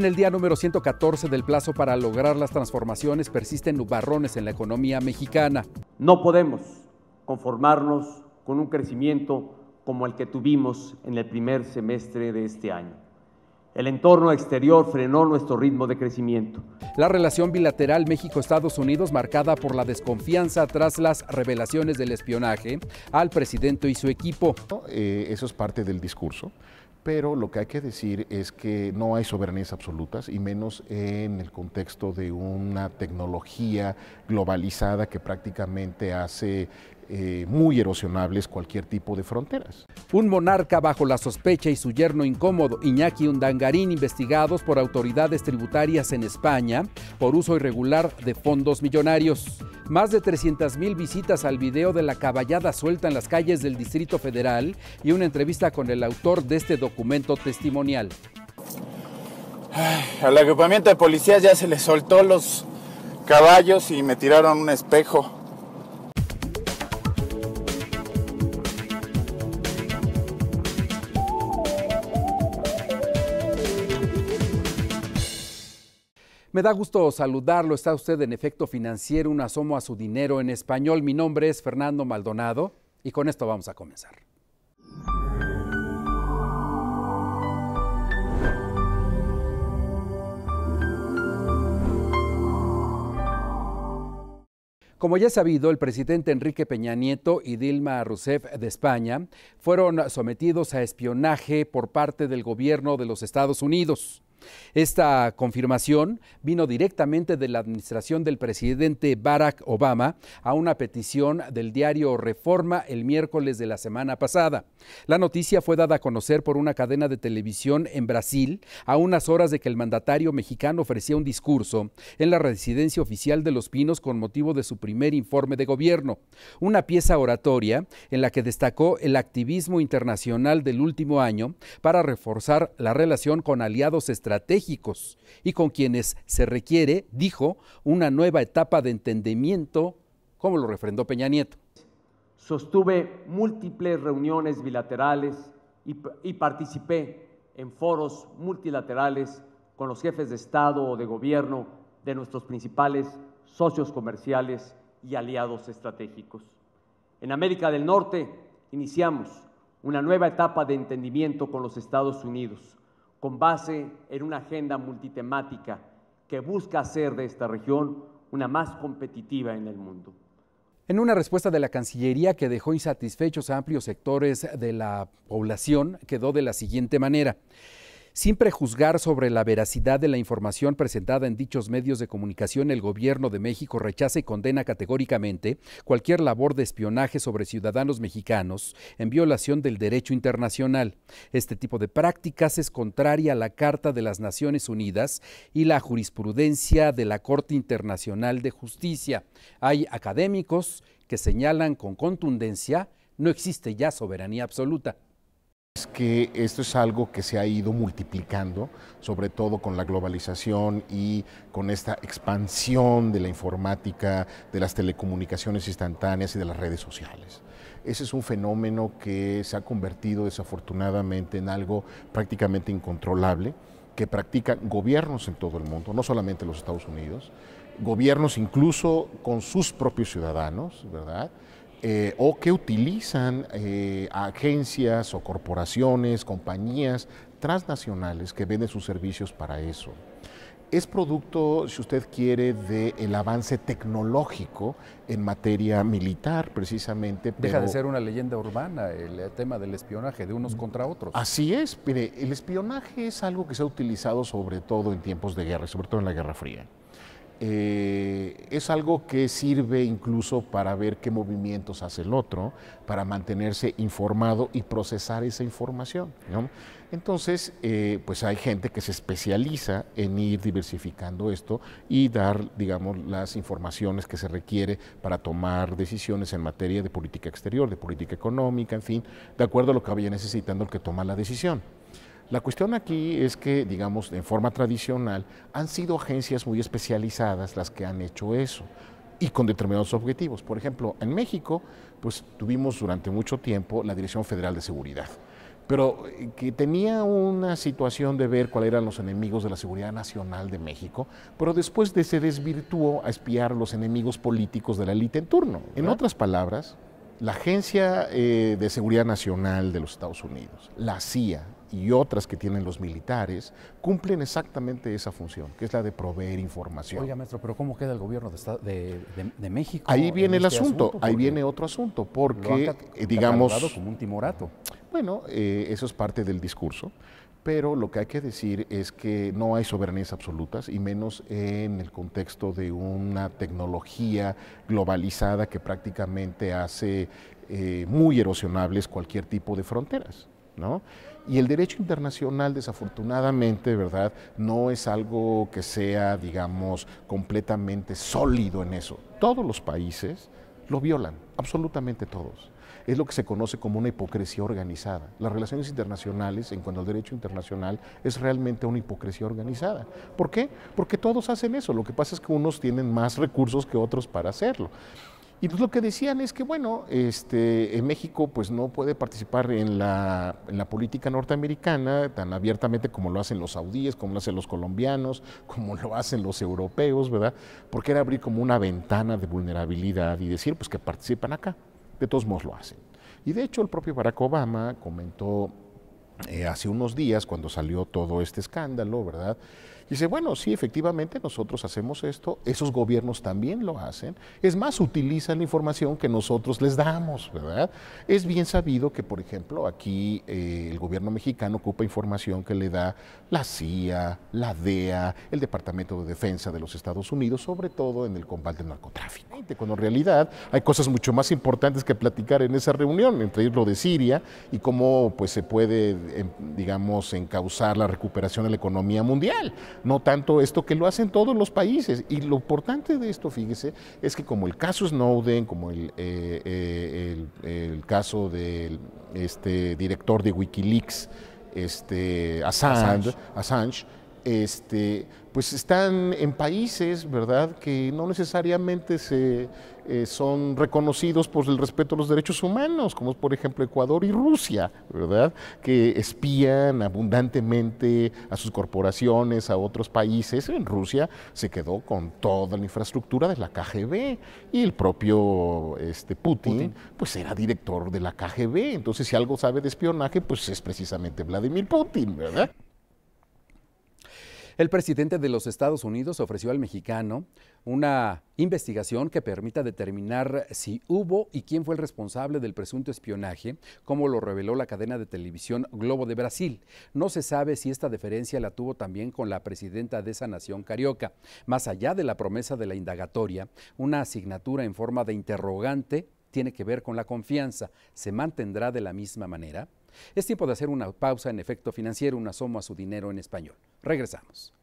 En el día número 114 del plazo para lograr las transformaciones persisten nubarrones en la economía mexicana. No podemos conformarnos con un crecimiento como el que tuvimos en el primer semestre de este año. El entorno exterior frenó nuestro ritmo de crecimiento. La relación bilateral México-Estados Unidos, marcada por la desconfianza tras las revelaciones del espionaje al presidente y su equipo. Eh, eso es parte del discurso. Pero lo que hay que decir es que no hay soberanías absolutas, y menos en el contexto de una tecnología globalizada que prácticamente hace eh, muy erosionables cualquier tipo de fronteras. Un monarca bajo la sospecha y su yerno incómodo, Iñaki Undangarín, investigados por autoridades tributarias en España por uso irregular de fondos millonarios. Más de 300 mil visitas al video de la caballada suelta en las calles del Distrito Federal y una entrevista con el autor de este documento testimonial. al agrupamiento de policías ya se les soltó los caballos y me tiraron un espejo. Me da gusto saludarlo. Está usted en efecto financiero, un asomo a su dinero en español. Mi nombre es Fernando Maldonado y con esto vamos a comenzar. Como ya es sabido, el presidente Enrique Peña Nieto y Dilma Rousseff de España fueron sometidos a espionaje por parte del gobierno de los Estados Unidos. Esta confirmación vino directamente de la administración del presidente Barack Obama a una petición del diario Reforma el miércoles de la semana pasada. La noticia fue dada a conocer por una cadena de televisión en Brasil a unas horas de que el mandatario mexicano ofrecía un discurso en la residencia oficial de Los Pinos con motivo de su primer informe de gobierno, una pieza oratoria en la que destacó el activismo internacional del último año para reforzar la relación con aliados extranjeros estratégicos y con quienes se requiere, dijo, una nueva etapa de entendimiento, como lo refrendó Peña Nieto. Sostuve múltiples reuniones bilaterales y participé en foros multilaterales con los jefes de Estado o de Gobierno de nuestros principales socios comerciales y aliados estratégicos. En América del Norte iniciamos una nueva etapa de entendimiento con los Estados Unidos, con base en una agenda multitemática que busca hacer de esta región una más competitiva en el mundo. En una respuesta de la Cancillería que dejó insatisfechos a amplios sectores de la población, quedó de la siguiente manera. Sin prejuzgar sobre la veracidad de la información presentada en dichos medios de comunicación, el gobierno de México rechaza y condena categóricamente cualquier labor de espionaje sobre ciudadanos mexicanos en violación del derecho internacional. Este tipo de prácticas es contraria a la Carta de las Naciones Unidas y la jurisprudencia de la Corte Internacional de Justicia. Hay académicos que señalan con contundencia no existe ya soberanía absoluta. Es que esto es algo que se ha ido multiplicando, sobre todo con la globalización y con esta expansión de la informática, de las telecomunicaciones instantáneas y de las redes sociales. Ese es un fenómeno que se ha convertido desafortunadamente en algo prácticamente incontrolable que practican gobiernos en todo el mundo, no solamente los Estados Unidos, gobiernos incluso con sus propios ciudadanos, ¿verdad? Eh, o que utilizan eh, agencias o corporaciones, compañías transnacionales que venden sus servicios para eso. Es producto, si usted quiere, del el avance tecnológico en materia militar, precisamente. Deja de ser una leyenda urbana el eh, tema del espionaje de unos mm, contra otros. Así es, mire, el espionaje es algo que se ha utilizado sobre todo en tiempos de guerra, sobre todo en la Guerra Fría. Eh, es algo que sirve incluso para ver qué movimientos hace el otro, para mantenerse informado y procesar esa información. Entonces, eh, pues hay gente que se especializa en ir diversificando esto y dar, digamos, las informaciones que se requiere para tomar decisiones en materia de política exterior, de política económica, en fin, de acuerdo a lo que vaya necesitando el que toma la decisión. La cuestión aquí es que, digamos, en forma tradicional, han sido agencias muy especializadas las que han hecho eso y con determinados objetivos. Por ejemplo, en México, pues tuvimos durante mucho tiempo la Dirección Federal de Seguridad, pero eh, que tenía una situación de ver cuáles eran los enemigos de la seguridad nacional de México, pero después de se desvirtuó a espiar los enemigos políticos de la élite en turno. En otras palabras, la Agencia eh, de Seguridad Nacional de los Estados Unidos, la CIA, y otras que tienen los militares cumplen exactamente esa función, que es la de proveer información. Oiga, maestro, pero ¿cómo queda el gobierno de, México? Ahí viene el este asunto, ahí viene otro asunto, porque, lo eh, digamos... como un timorato. Bueno, eh, eso es parte del discurso, pero lo que hay que decir es que no hay soberanías absolutas, y menos en el contexto de una tecnología globalizada que prácticamente hace eh, muy erosionables cualquier tipo de fronteras. Y el derecho internacional, desafortunadamente, ¿verdad?, no es algo que sea, digamos, completamente sólido en eso. Todos los países lo violan, absolutamente todos es lo que se conoce como una hipocresía organizada. Las relaciones internacionales, en cuanto al derecho internacional, es realmente una hipocresía organizada. ¿Por qué? Porque todos hacen eso. Lo que pasa es que unos tienen más recursos que otros para hacerlo. Y pues lo que decían es que, bueno, este, México pues no puede participar en la, política norteamericana tan abiertamente como lo hacen los saudíes, como lo hacen los colombianos, como lo hacen los europeos, ¿verdad? Porque era abrir como una ventana de vulnerabilidad y decir pues que participan acá. De todos modos lo hacen. Y de hecho el propio Barack Obama comentó eh, hace unos días cuando salió todo este escándalo, ¿verdad? Dice, bueno, sí, efectivamente nosotros hacemos esto, esos gobiernos también lo hacen. Es más, utilizan la información que nosotros les damos, ¿verdad? Es bien sabido que, por ejemplo, aquí eh, el gobierno mexicano ocupa información que le da la CIA, la DEA, el Departamento de Defensa de los Estados Unidos, sobre todo en el combate al narcotráfico. Cuando en realidad hay cosas mucho más importantes que platicar en esa reunión, entre lo de Siria y cómo pues, se puede, em, digamos, encauzar la recuperación de la economía mundial no tanto esto que lo hacen todos los países. Y lo importante de esto, fíjese, es que como el caso Snowden, como el, eh, eh, caso del este director de Wikileaks, este, Assange este, pues están en países, ¿verdad?, que no necesariamente se, eh, son reconocidos por el respeto a los derechos humanos, como es por ejemplo Ecuador y Rusia, ¿verdad?, que espían abundantemente a sus corporaciones, a otros países. En Rusia se quedó con toda la infraestructura de la KGB y el propio este, Putin, Putin, pues era director de la KGB. Entonces, si algo sabe de espionaje, pues es precisamente Vladimir Putin, ¿verdad? El presidente de los Estados Unidos ofreció al mexicano una investigación que permita determinar si hubo y quién fue el responsable del presunto espionaje, como lo reveló la cadena de televisión Globo de Brasil. No se sabe si esta deferencia la tuvo también con la presidenta de esa nación carioca. Más allá de la promesa de la indagatoria, una asignatura en forma de interrogante tiene que ver con la confianza. ¿Se mantendrá de la misma manera? Es tiempo de hacer una pausa en efecto financiero, un asomo a su dinero en español. Regresamos.